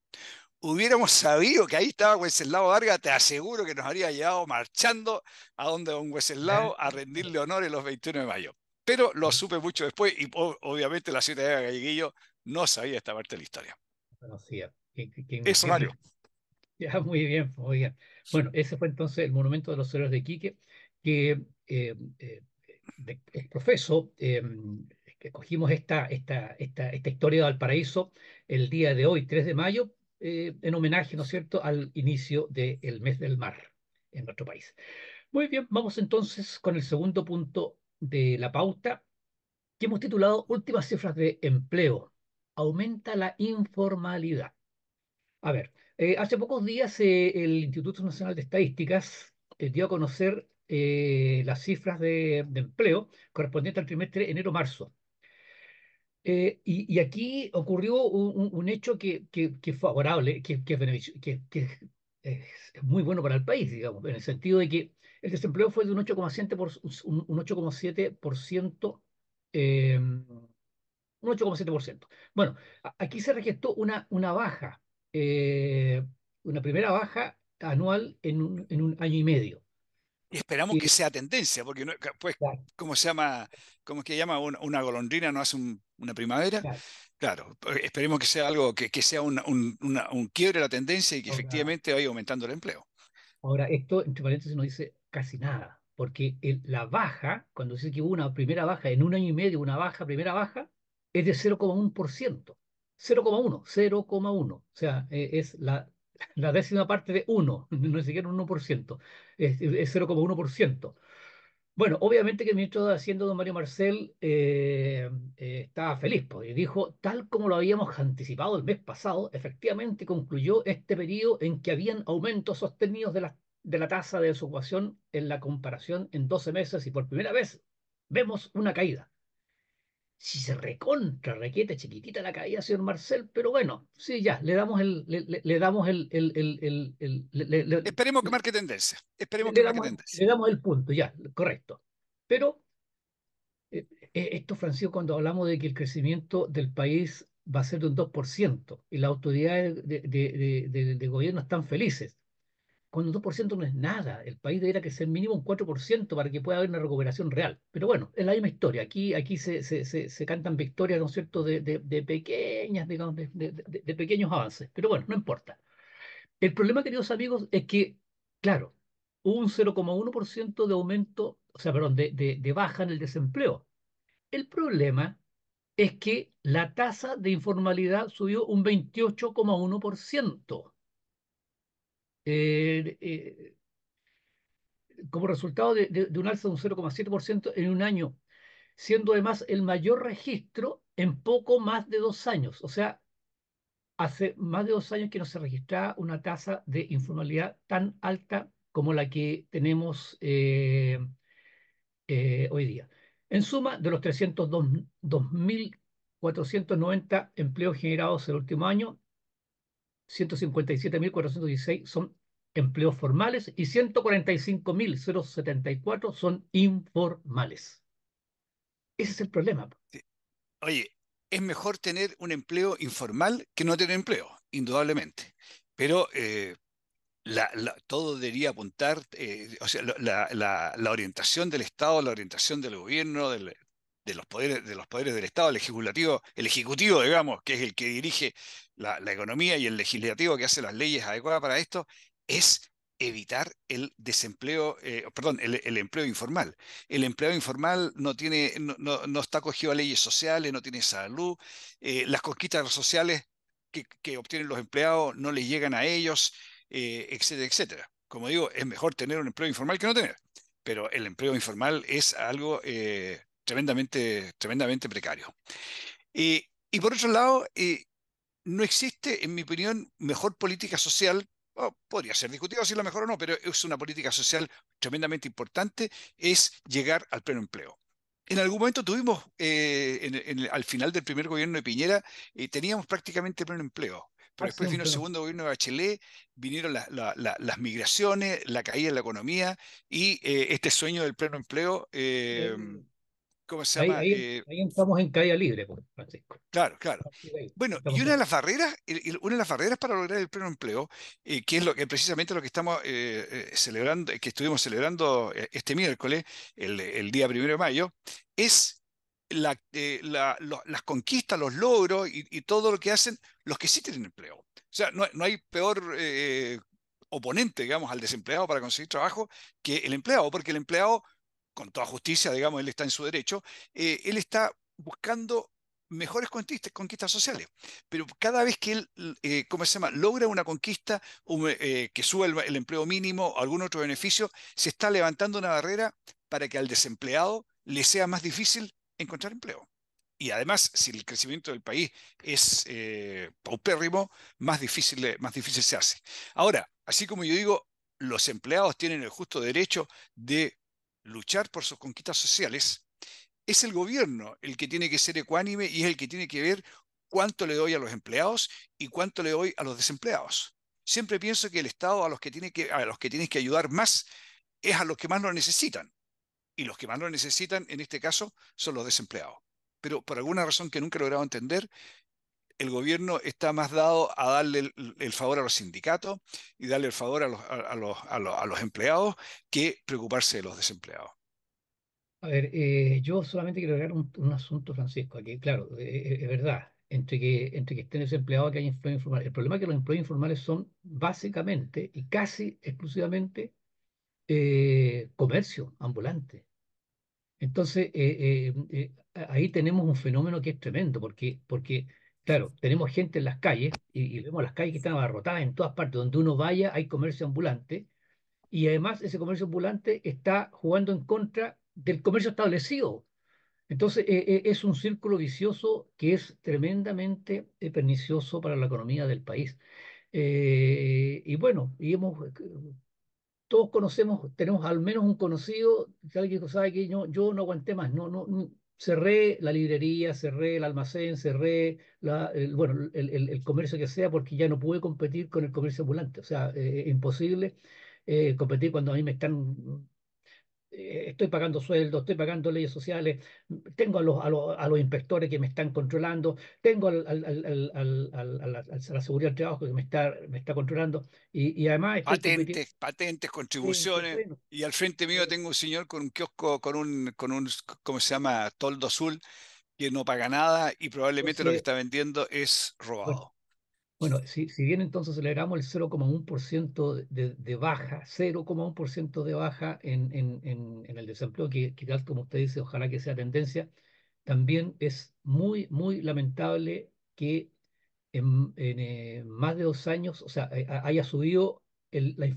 B: Hubiéramos sabido que ahí estaba Wenceslao Vargas, te aseguro que nos habría llevado marchando a donde don Wenceslao a rendirle honor en los 21 de mayo. Pero lo supe mucho después y obviamente la de Galleguillo no sabía esta parte de la historia.
A: Conocía. Eso, Mario. (laughs) muy bien, muy bien. Bueno, ese fue entonces el monumento de los héroes de Quique, que el eh, eh, profesor, que em, cogimos esta, esta, esta, historia de Valparaíso el día de hoy, 3 de mayo, eh, en homenaje, ¿no es cierto?, al inicio del mes del mar en nuestro país. Muy bien, vamos entonces con el segundo punto de la pauta que hemos titulado Últimas cifras de empleo. Aumenta la informalidad. A ver, eh, hace pocos días eh, el Instituto Nacional de Estadísticas eh, dio a conocer las cifras de, empleo correspondientes al trimestre enero-marzo. Y, aquí ocurrió un, hecho que, que, es favorable, que, es muy bueno para el país, digamos, en el sentido de que el desempleo fue de un 8,7%. un 8,7%. Em, bueno, aquí se registró una, una baja, eh, una primera baja anual en un, en un año y medio.
B: esperamos que sea tendencia, porque pues, ¿cómo se llama? ¿Cómo que llama? Una, golondrina no hace una primavera. Claro. Eh, esperemos que sea algo, que, que sea un, un, quiebre de la tendencia y que efectivamente vaya aumentando el empleo.
A: Ahora, esto, entre paréntesis, nos dice casi nada, porque la baja, cuando dice que hubo una primera baja, en un año y medio una baja, primera baja, es de 0,1%, 0,1, 0,1, o sea, eh, es (laughs) la, décima parte de 1, (laughs) no es siquiera un 1%, es, 0,1%. Bueno, obviamente que el ministro de Hacienda, don Mario Marcel, eh, eh, estaba feliz, porque dijo, tal como lo habíamos anticipado el mes pasado, efectivamente concluyó este periodo en que habían aumentos sostenidos de las de la tasa de desocupación en la comparación en 12 meses y por primera vez vemos una caída. Si se recontra, requiere chiquitita la caída, señor Marcel, pero bueno, sí, ya, le damos el. Le, damos el. el, Esperemos que marque tendencia. Esperemos que marque tendencia. Le damos el punto, ya, correcto. Pero eh, eh, esto, Francisco, cuando hablamos de que el crecimiento del país va a ser de un 2% y las autoridades de gobierno están felices. Cuando 2% no es nada, el país debería ser mínimo un 4% para que pueda haber una recuperación real. Pero bueno, es la misma historia. Aquí, aquí se, se, cantan victorias, ¿no es cierto?, de, pequeñas, digamos, de, pequeños avances. Pero bueno, no importa. El problema, queridos amigos, es que, claro, hubo un 0,1% de aumento, o sea, perdón, de, de, baja en el desempleo. El problema es que la tasa de informalidad subió un 28,1%. Eh, como resultado de, un alza de un 0,7% en un año, siendo además el mayor registro en poco más de dos años. O sea, hace más de dos años que no se registraba una tasa de informalidad tan alta como la que tenemos eh, eh, hoy día. En suma, de los 302.490 empleos generados el último año, 157.416 son empleos formales y 145.074 son informales. Ese es el problema.
B: Oye, es mejor tener un empleo informal que no tener empleo, indudablemente. Pero eh, la, todo debería apuntar, eh, o sea, la, orientación del Estado, la orientación del gobierno, de, los poderes, de los poderes del Estado, el el ejecutivo, digamos, que es el que dirige la, economía y el legislativo que hace las leyes adecuadas para esto, es evitar el desempleo, eh, perdón, el, empleo informal. El empleo informal no, tiene, no, no, está acogido a leyes sociales, no tiene salud, eh, las conquistas sociales que, obtienen los empleados no les llegan a ellos, eh, etcétera, etcétera. Como digo, es mejor tener un empleo informal que no tener, pero el empleo informal es algo tremendamente, tremendamente precario. y por otro lado, no existe, en mi opinión, mejor política social Oh, podría ser discutido si es lo mejor o no, pero es una política social tremendamente importante, es llegar al pleno empleo. En algún momento tuvimos, eh, al final del primer gobierno de Piñera, eh, teníamos prácticamente pleno empleo.
C: Pero después vino el segundo
B: gobierno de Bachelet, vinieron las migraciones, la caída de la economía y eh, este sueño del pleno empleo estamos eh, en calle libre, pues, Francisco. Claro, claro. Bueno, y una de las barreras, una de las barreras para lograr el pleno empleo, eh, que es lo que precisamente lo que estamos eh, celebrando, que estuvimos celebrando este miércoles, el, día primero de mayo, es la, las conquistas, los logros y, todo lo que hacen los que sí tienen empleo. O sea, no, no hay peor oponente, digamos, al desempleado para conseguir trabajo que el empleado, porque el empleado con toda justicia, digamos, él está en su derecho, eh, él está buscando mejores conquistas, conquistas, sociales. Pero cada vez que él, eh, ¿cómo se llama?, logra una conquista eh, que suba el, empleo mínimo o algún otro beneficio, se está levantando una barrera para que al desempleado le sea más difícil encontrar empleo. Y además, si el crecimiento del país es paupérrimo, más difícil, más difícil se hace. Ahora, así como yo digo, los empleados tienen el justo derecho de luchar por sus conquistas sociales, es el gobierno el que tiene que ser ecuánime y es el que tiene que ver cuánto le doy a los empleados y cuánto le doy a los desempleados. Siempre pienso que el Estado a los que, tiene que, a los que tienes que ayudar más es a los que más lo necesitan. Y los que más lo necesitan, en este caso, son los desempleados. Pero por alguna razón que nunca he logrado entender, el gobierno está más dado a darle el, favor a los sindicatos y darle el favor a los, empleados que preocuparse de los desempleados.
A: A ver, eh, yo solamente quiero agregar un, asunto, Francisco, que claro, eh, eh, es verdad, entre que, entre que estén desempleados, que hay empleo informales. El problema es que los empleos informales son básicamente y casi exclusivamente comercio ambulante. Entonces, ahí tenemos un fenómeno que es tremendo, porque, porque Claro, tenemos gente en las calles y, vemos las calles que están abarrotadas en todas partes. Donde uno vaya hay comercio ambulante y además ese comercio ambulante está jugando en contra del comercio establecido. Entonces eh, eh, es un círculo vicioso que es tremendamente eh, pernicioso para la economía del país. y bueno, y todos conocemos, tenemos al menos un conocido, alguien que sabe que yo, yo no aguanté más, no, no, cerré la librería, cerré el almacén, cerré la, el, bueno, el, comercio que sea, porque ya no pude competir con el comercio ambulante. O sea, eh, eh, imposible eh, competir cuando a mí me están eh, estoy pagando sueldos, estoy pagando leyes sociales, tengo a los, a los, inspectores que me están controlando, tengo al, a, la, seguridad del trabajo que me está, me está controlando y, además... Patentes,
B: patentes, contribuciones. Y al frente mío eh. tengo un señor con un kiosco, con un, con un ¿cómo se llama? Toldo azul que no paga nada y probablemente lo que está vendiendo es robado.
A: Bueno, si, bien entonces celebramos el 0,1% de, baja, 0,1% de baja en, en, en, el desempleo, que, tal como usted dice, ojalá que sea tendencia, también es muy, muy lamentable que en, eh, más de dos años, o sea, eh, haya subido la,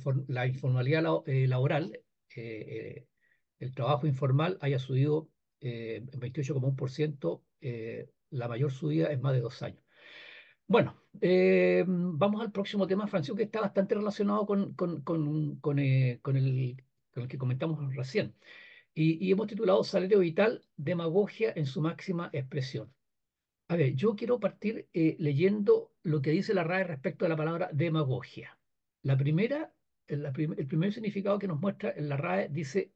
A: informalidad eh, laboral, el trabajo informal haya subido en 28,1%, la mayor subida en más de dos años. Bueno, eh, vamos al próximo tema, Francisco, que está bastante relacionado con, con, con, con eh, el, que comentamos recién. Y, hemos titulado Salario Vital, Demagogia en su máxima expresión. A ver, yo quiero partir eh, leyendo lo que dice la RAE respecto a la palabra demagogia. La primera, el primer significado que nos muestra en la RAE dice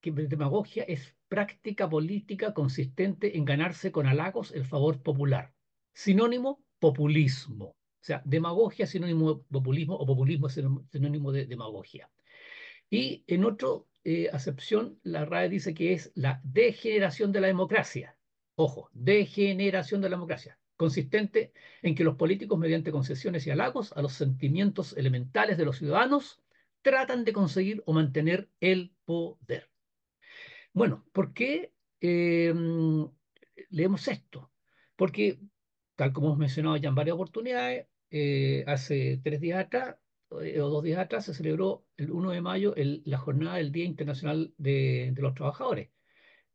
A: que demagogia es práctica política consistente en ganarse con halagos el favor popular. Sinónimo, populismo. O sea, demagogia sinónimo de populismo o populismo es sinónimo de demagogia. Y en otra eh, acepción, la RAE dice que es la degeneración de la democracia. Ojo, degeneración de la democracia, consistente en que los políticos, mediante concesiones y halagos a los sentimientos elementales de los ciudadanos, tratan de conseguir o mantener el poder. Bueno, ¿por qué eh, leemos esto? Porque tal como hemos mencionado ya en varias oportunidades, eh, hace tres días atrás eh, o dos días atrás se celebró el 1 de mayo la jornada del Día Internacional de, los Trabajadores.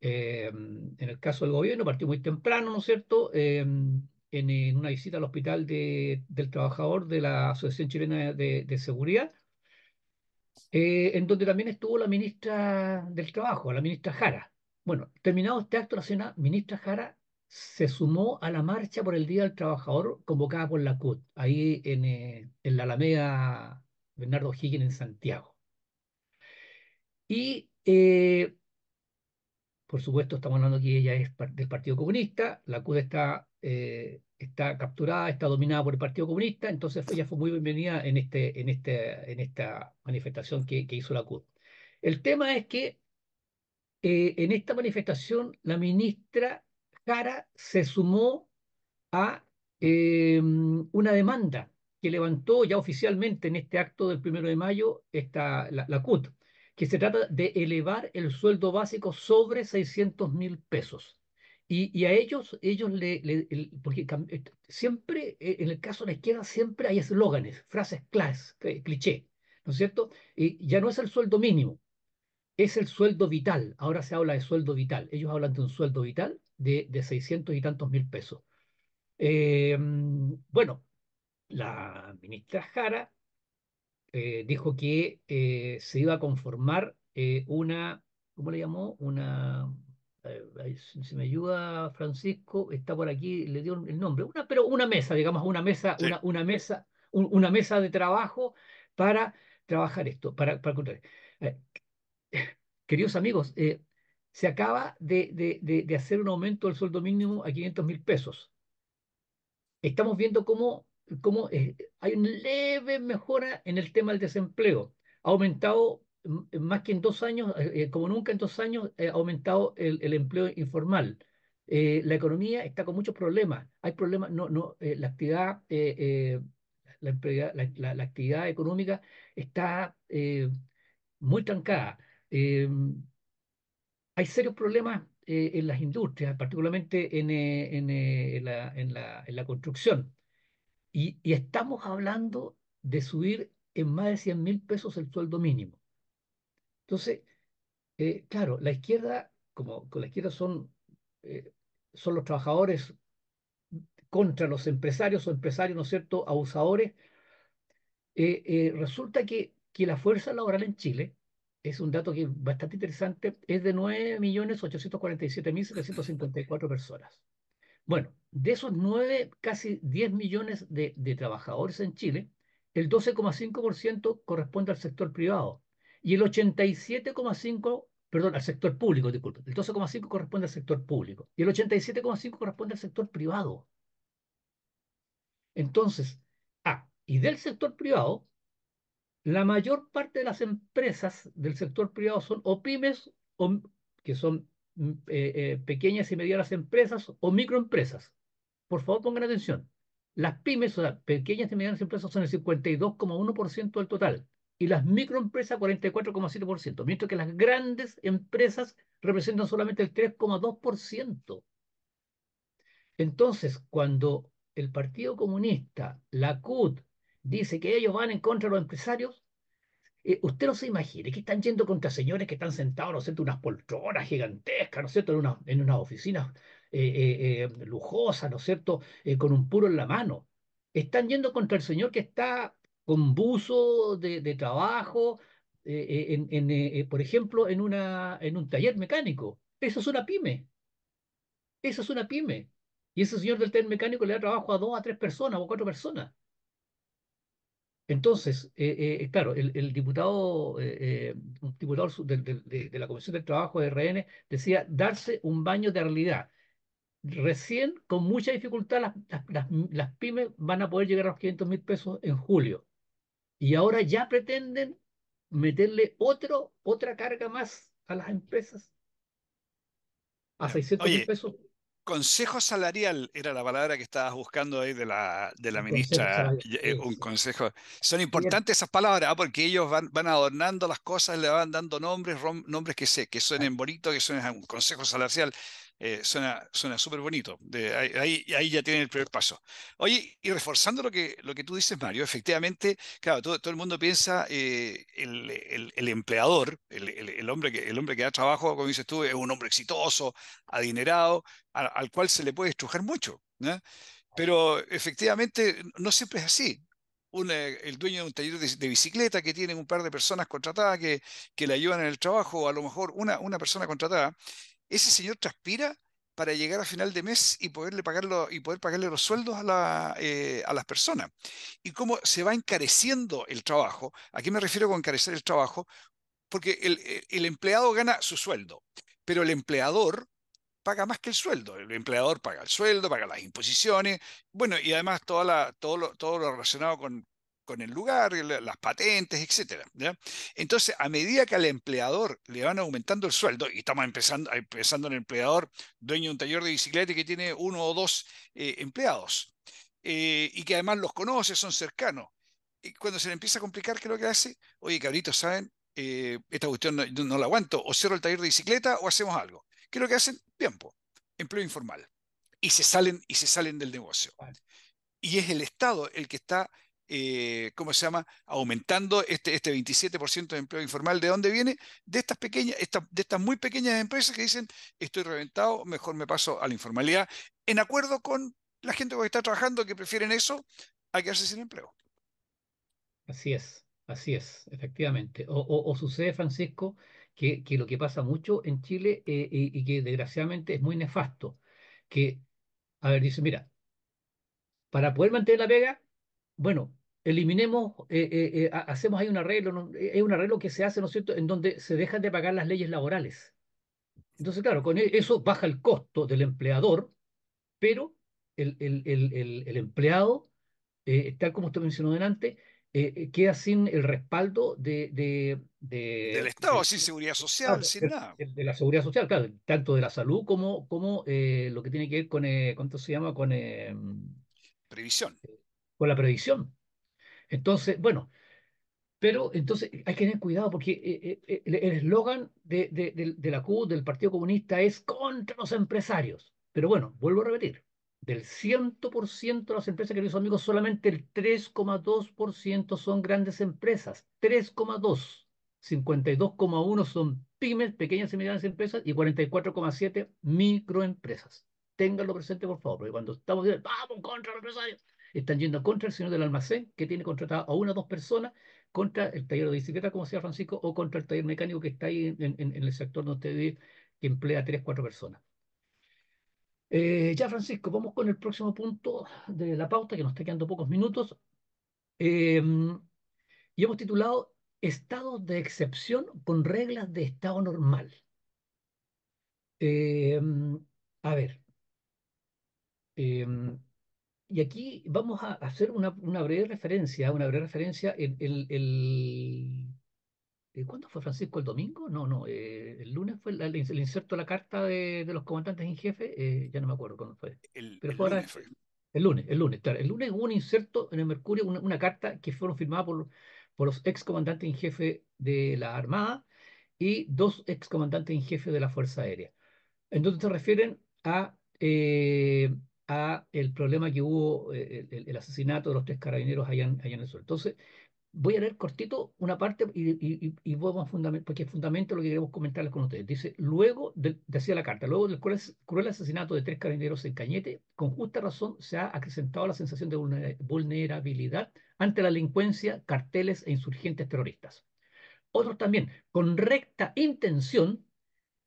A: Eh, en el caso del gobierno partió muy temprano, ¿no es cierto?, em, en, una visita al hospital de, del trabajador de la Asociación Chilena de, de Seguridad, en donde también estuvo la ministra del Trabajo, la ministra Jara. Bueno, terminado este acto, la señora ministra Jara se sumó a la marcha por el Día del Trabajador convocada por la CUT, ahí en, eh, la Alameda Bernardo Higgins en Santiago. Y, eh, por supuesto, estamos hablando que ella es del Partido Comunista, la CUT está, eh, está capturada, está dominada por el Partido Comunista, entonces ella fue muy bienvenida en, este, en, este, en esta manifestación que, que hizo la CUT. El tema es que en esta manifestación la ministra Cara se sumó a em, una demanda que levantó ya oficialmente en este acto del primero de mayo esta, la, CUT, que se trata de elevar el sueldo básico sobre 600 mil pesos. Y, a ellos, ellos le, porque eh, siempre, eh, en el caso de la izquierda, siempre hay eslóganes, frases claras, cliché, ¿no es cierto? Y ya no es el sueldo mínimo, es el sueldo vital. Ahora se habla de sueldo vital. Ellos hablan de un sueldo vital de, de 600 y tantos mil pesos. Eh, bueno, la ministra Jara eh, dijo que eh, se iba a conformar una, ¿cómo le llamó? Una, si me ayuda Francisco, está por aquí, le dio el nombre, una, pero una mesa, digamos, una mesa, una, una, mesa, una mesa de trabajo para trabajar esto, para, para Queridos amigos, se acaba de, de, hacer un aumento del sueldo mínimo a 500 mil pesos. Estamos viendo cómo, cómo eh, hay una leve mejora en el tema del desempleo. Ha aumentado eh, más que en dos años, eh, como nunca en dos años, ha aumentado el, empleo informal. la economía está con muchos problemas. Hay problemas, no, no, la actividad, la, la, actividad económica está muy trancada hay serios problemas eh, en las industrias, particularmente en, eh, eh, en, la, construcción. Y, y, estamos hablando de subir en más de 100 mil pesos el sueldo mínimo. Entonces, claro, la izquierda, como con la izquierda son, son los trabajadores contra los empresarios o empresarios, ¿no es cierto?, abusadores. resulta que, que la fuerza laboral en Chile es un dato que es bastante interesante, es de 9.847.754 personas. Bueno, de esos 9, casi 10 millones de, trabajadores en Chile, el 12,5% corresponde al sector privado y el 87,5%, perdón, al sector público, disculpe, el 12,5% corresponde al sector público y el 87,5% corresponde al sector privado. Entonces, ah, y del sector privado, la mayor parte de las empresas del sector privado son o pymes, que son mm, eh, eh, pequeñas y medianas empresas o microempresas. Por favor, pongan atención. Las pymes, o sea, pequeñas y medianas empresas, son el 52,1% del total y las microempresas 44,7%, mientras que las grandes empresas representan solamente el 3,2%. Entonces, cuando el Partido Comunista, la CUT, dice que ellos van en contra de los empresarios, eh, usted no se imagine que están yendo contra señores que están sentados, ¿no cierto?, en unas poltronas gigantescas, ¿no es cierto?, en, una, en unas oficinas eh, eh, lujosas, ¿no es cierto?, con un puro en la mano. Están yendo contra el señor que está con buzo de, trabajo, en, por ejemplo, en, una, en un taller mecánico. Eso es una pyme. Eso es una pyme. Y ese señor del taller mecánico le da trabajo a dos, a tres personas o cuatro personas. Entonces, eh, eh, claro, el, diputado, eh, de, la Comisión del Trabajo de RN decía darse un baño de realidad. Recién, con mucha dificultad, las, las pymes van a poder llegar a los 500 mil pesos en julio. Y ahora ya pretenden meterle otro, otra carga más a las empresas. A 600 mil pesos consejo
B: salarial era la palabra que estabas buscando ahí de la, de la ministra. un consejo. Eh, Son importantes esas palabras, ¿ah? porque ellos van, van, adornando las cosas, le van dando nombres, nombres que sé, que suenen bonitos, que suenen un consejo salarial. Eh, suena súper bonito. De, ahí, ahí, ya tienen el primer paso. Oye, y reforzando lo que, lo que tú dices, Mario, efectivamente, claro, todo, el mundo piensa eh, el, empleador, el, hombre que, el hombre que da trabajo, como dices tú, es un hombre exitoso, adinerado, al cual se le puede estrujar mucho. Pero efectivamente no siempre es así. Eh, el dueño de un taller de, bicicleta que tiene un par de personas contratadas que, que le ayudan en el trabajo, o a lo mejor una, una persona contratada, ese señor transpira para llegar a final de mes y poderle y poder pagarle los sueldos eh, a, las personas. Y cómo se va encareciendo el trabajo. ¿A qué me refiero con encarecer el trabajo? Porque eh, el, empleado gana su sueldo, pero el empleador paga más que el sueldo. El empleador paga el sueldo, paga las imposiciones, bueno, y además toda la, todo, todo lo relacionado con, con el lugar, las patentes, etc. Entonces, a medida que al empleador le van aumentando el sueldo, y estamos empezando, empezando en el empleador dueño de un taller de bicicleta que tiene uno o dos eh, empleados, eh, y que además los conoce, son cercanos, y cuando se le empieza a complicar, ¿qué es lo que hace? Oye, cabritos, ¿saben? Eh, esta cuestión no, la aguanto, o cierro el taller de bicicleta o hacemos algo. ¿Qué es lo que hacen? Tiempo, empleo informal. Y se salen, y se salen del negocio. Y es el Estado el que está eh, ¿cómo se llama?, aumentando este, este 27% de empleo informal. ¿De dónde viene? De estas pequeñas, de estas muy pequeñas empresas que dicen, estoy reventado, mejor me paso a la informalidad, en acuerdo con la gente que está trabajando, que prefieren eso a quedarse sin empleo.
A: Así es, así es, efectivamente. O, sucede, Francisco, que, que, lo que pasa mucho en Chile eh, y, que desgraciadamente es muy nefasto, que, a ver, dice, mira, para poder mantener la pega, bueno, eliminemos, eh, eh, eh, hacemos ahí un arreglo, es un arreglo que se hace, ¿no es cierto?, en donde se dejan de pagar las leyes laborales. Entonces, claro, con e, eso baja el costo del empleador, pero el, el, empleado, tal como usted mencionó delante, queda sin el respaldo de... del Estado, sin seguridad social, sin nada. De, la seguridad social, claro, tanto de la salud como, como lo que tiene que ver con, ¿cuánto se llama? Con... Previsión. Con la previsión. Entonces, bueno, pero entonces hay que tener cuidado porque eh, eh, el eslogan de, la CUD, del Partido Comunista, es contra los empresarios. Pero bueno, vuelvo a repetir, del 100% de las empresas que amigos, solamente el 3,2% son grandes empresas. 3,2. 52,1 son pymes, pequeñas y medianas empresas, y 44,7 microempresas. Ténganlo presente, por favor, porque cuando estamos diciendo, vamos contra los empresarios, están yendo contra el señor del almacén, que tiene contratado a una o dos personas, contra el taller de bicicleta, como decía Francisco, o contra el taller mecánico que está ahí en, el sector donde usted vive, que emplea tres, cuatro personas. Eh, ya, Francisco, vamos con el próximo punto de la pauta, que nos está quedando pocos minutos. Em, y hemos titulado Estado de excepción con reglas de estado normal. Em, a ver. Em, y aquí vamos a hacer una, breve referencia, una breve referencia. El, el, eh, ¿Cuándo fue Francisco? ¿El domingo? No, no, eh, el lunes fue el, inserto de la carta de, los comandantes en jefe, eh, ya no me acuerdo cuándo fue. El, Pero fue lunes El lunes, el lunes, claro. El lunes hubo un inserto en el Mercurio, una, carta que fueron firmadas por, por los excomandantes en jefe de la Armada y dos excomandantes en jefe de la Fuerza Aérea. Entonces se refieren a... Eh, a el problema que hubo, eh, el, asesinato de los tres carabineros allá en, allá en, el sur. Entonces, voy a leer cortito una parte y, y, y a porque fundamento lo que queremos comentarles con ustedes. Dice, luego, de, decía la carta, luego del cruel, asesinato de tres carabineros en Cañete, con justa razón se ha acrecentado la sensación de vulnerabilidad ante la delincuencia, carteles e insurgentes terroristas. Otros también, con recta intención,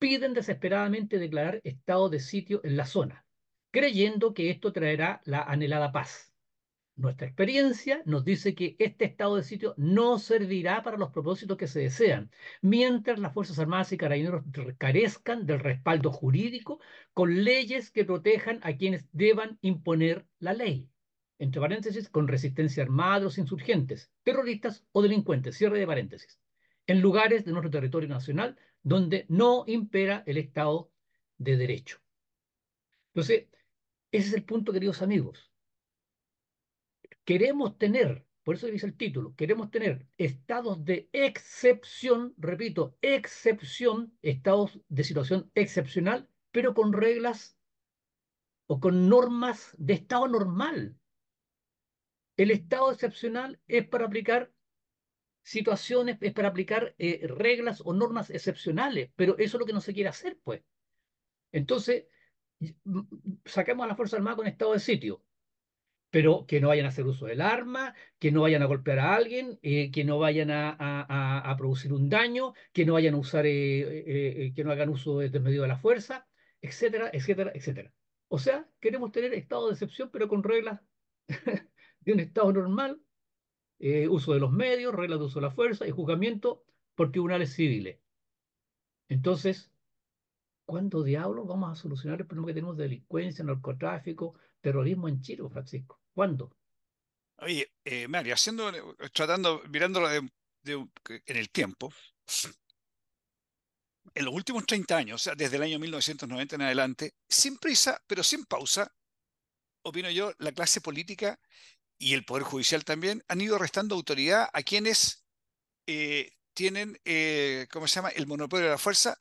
A: piden desesperadamente declarar estado de sitio en la zona creyendo que esto traerá la anhelada paz. Nuestra experiencia nos dice que este estado de sitio no servirá para los propósitos que se desean, mientras las Fuerzas Armadas y Carabineros carezcan del respaldo jurídico con leyes que protejan a quienes deban imponer la ley. Entre paréntesis, con resistencia armada insurgentes, terroristas o delincuentes, cierre de paréntesis, en lugares de nuestro territorio nacional donde no impera el Estado de Derecho. Entonces, ese es el punto, queridos amigos. Queremos tener, por eso dice el título, queremos tener estados de excepción, repito, excepción, estados de situación excepcional, pero con reglas o con normas de estado normal. El estado excepcional es para aplicar situaciones, es para aplicar eh, reglas o normas excepcionales, pero eso es lo que no se quiere hacer, pues. Entonces, saquemos a la Fuerza Armada con estado de sitio, pero que no vayan a hacer uso del arma, que no vayan a golpear a alguien, eh, que no vayan a, producir un daño, que no vayan a usar, eh, eh, que no hagan uso desmedido de la fuerza, etcétera, etcétera, etcétera. O sea, queremos tener estado de excepción, pero con reglas (laughs) de un estado normal, uso de los medios, reglas de uso de la fuerza y juzgamiento por tribunales civiles. Entonces, ¿Cuándo diablos vamos a solucionar el problema que tenemos de delincuencia, narcotráfico, terrorismo en Chile, Francisco? ¿Cuándo?
B: Oye, eh, Mario, haciendo, tratando, mirándolo en el tiempo, en los últimos 30 años, desde el año 1990 en adelante, sin prisa, pero sin pausa, opino yo, la clase política y el Poder Judicial también han ido restando autoridad a quienes eh, tienen, eh, ¿cómo se llama?, el monopolio de la fuerza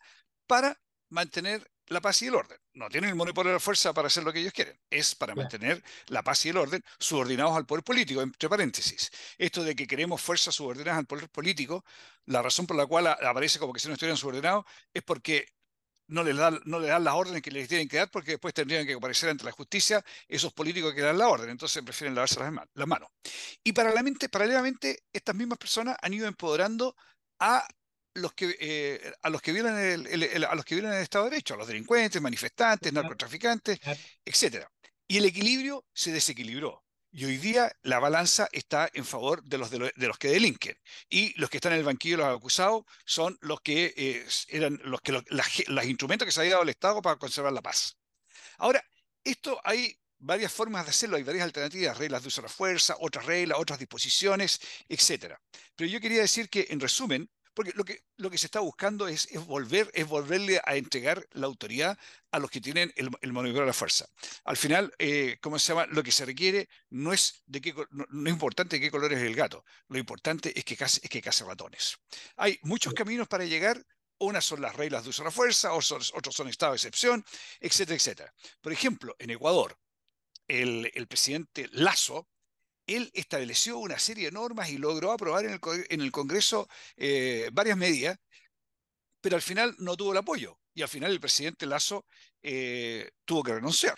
B: para mantener la paz y el orden. No tienen el monopolio de la fuerza para hacer lo que ellos quieren. Es para mantener la paz y el orden subordinados al poder político, entre paréntesis. Esto de que queremos fuerzas subordinadas al poder político, la razón por la cual aparece como que si no estuvieran subordinados es porque no les, dan, no dan las órdenes que les tienen que dar porque después tendrían que aparecer ante la justicia esos políticos que dan la orden. Entonces prefieren lavarse las, manos. Y paralelamente, estas mismas personas han ido empoderando a que, eh, a los que violan el, a los que violan el Estado de Derecho, a los delincuentes, manifestantes, narcotraficantes, etcétera. Y el equilibrio se desequilibró. Y hoy día la balanza está en favor de los, de los, que delinquen. Y los que están en el banquillo, los acusados, son los que eh, eran los que instrumentos que se había dado el Estado para conservar la paz. Ahora, esto hay varias formas de hacerlo, hay varias alternativas, reglas de uso de la fuerza, otras reglas, otras disposiciones, etc. Pero yo quería decir que, en resumen, porque lo que, se está buscando es, volver, es volverle a entregar la autoridad a los que tienen el, el de la fuerza. Al final, eh, ¿cómo se llama? Lo que se requiere no es de no, importante de qué color es el gato, lo importante es que case, es que case ratones. Hay muchos caminos para llegar, unas son las reglas de uso de la fuerza, otros, otros son estado de excepción, etcétera, etcétera. Por ejemplo, en Ecuador, el, el presidente Lazo, él estableció una serie de normas y logró aprobar en el, Congreso eh, varias medidas, pero al final no tuvo el apoyo y al final el presidente Lazo eh, tuvo que renunciar.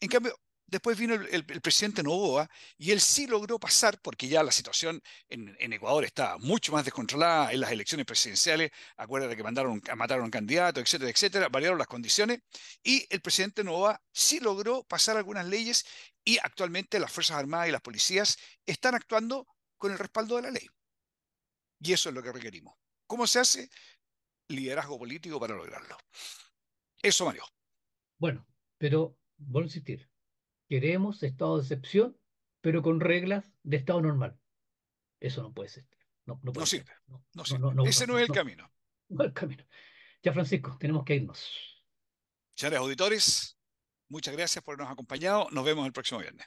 B: En cambio, Después vino el, presidente Novoa y él sí logró pasar, porque ya la situación en, Ecuador está mucho más descontrolada en las elecciones presidenciales. Acuérdate que mandaron, mataron a un candidato, etcétera, etcétera. Variaron las condiciones y el presidente Novoa sí logró pasar algunas leyes y actualmente las Fuerzas Armadas y las policías están actuando con el respaldo de la ley. Y eso es lo que requerimos. ¿Cómo se hace? Liderazgo político para lograrlo. Eso, Mario.
A: Bueno, pero vuelvo a insistir Queremos estado de excepción, pero con reglas de estado normal. Eso no puede ser. No, sirve. Ese no, es el camino. el camino. Ya, Francisco, tenemos que irnos.
B: Señores auditores, muchas gracias por habernos acompañado. Nos vemos el próximo viernes.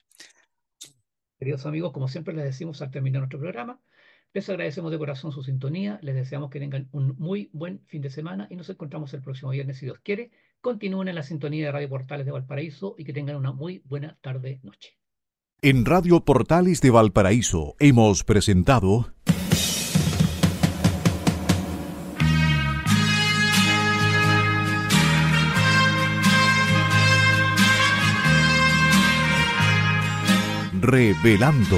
A: Queridos amigos, como siempre les decimos al terminar nuestro programa, les agradecemos de corazón su sintonía, les deseamos que tengan un muy buen fin de semana y nos encontramos el próximo viernes, si Dios quiere Continúen en la sintonía de Radio Portales de Valparaíso y que tengan una muy buena tarde, noche.
C: En Radio Portales de Valparaíso hemos presentado... Revelando,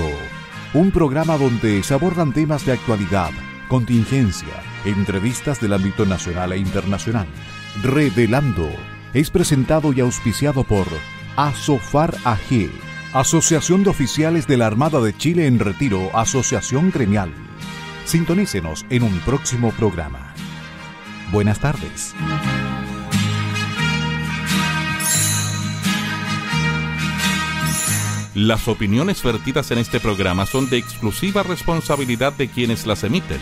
C: un programa donde se abordan temas de actualidad, contingencia, entrevistas del ámbito nacional e internacional. Revelando es presentado y auspiciado por ASOFAR AG, Asociación de Oficiales de la Armada de Chile en Retiro, Asociación Gremial. Sintonícenos en un próximo programa. Buenas tardes. Las opiniones vertidas en este programa son de exclusiva responsabilidad de quienes las emiten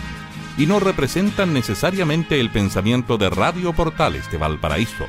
C: y no representan necesariamente el pensamiento de Radio Portales de Valparaíso.